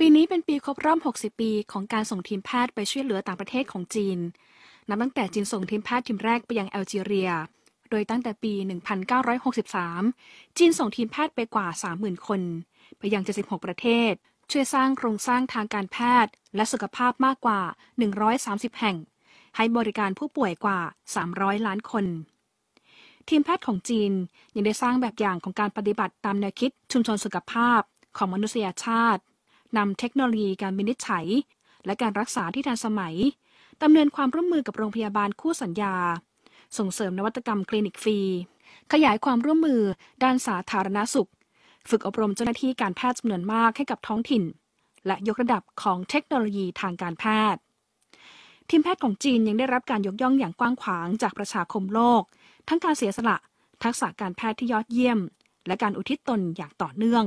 ปีนี้เป็นปีครบรอบ60 ปีของการส่งทีมแพทย์ไปช่วยเหลือต่างประเทศของจีน นับตั้งแต่จีนส่งทีมแพทย์ทีมแรกไปยังแอลจีเรีย โดยตั้งแต่ปี 1963 จีนส่งทีมแพทย์ไปกว่า 30,000 คน ไปยัง76ประเทศ ช่วยสร้างโครงสร้างทางการแพทย์และสุขภาพมากกว่า 130 แห่ง ให้บริการผู้ป่วยกว่า 300 ล้านคน ทีมแพทย์ของจีนยังได้สร้างแบบอย่างของการปฏิบัติตามแนวคิดชุมชนสุขภาพของมนุษยชาตินำเทคโนโลยีการวินิจฉัยและการรักษาที่ทันสมัยดำเนินความร่วมมือกับโรงพยาบาลคู่สัญญา ส่งเสริมนวัตกรรมคลินิกฟรี ขยายความร่วมมือด้านสาธารณสุข ฝึกอบรมเจ้าหน้าที่การแพทย์จำนวนมากให้กับท้องถิ่น และยกระดับของเทคโนโลยีทางการแพทย์ทีมแพทย์ของจีนยังได้รับการยกย่องอย่างกว้างขวางจากประชาคมโลก ทั้งการเสียสละทักษะการแพทย์ที่ยอดเยี่ยม และการอุทิศตนอย่างต่อเนื่อง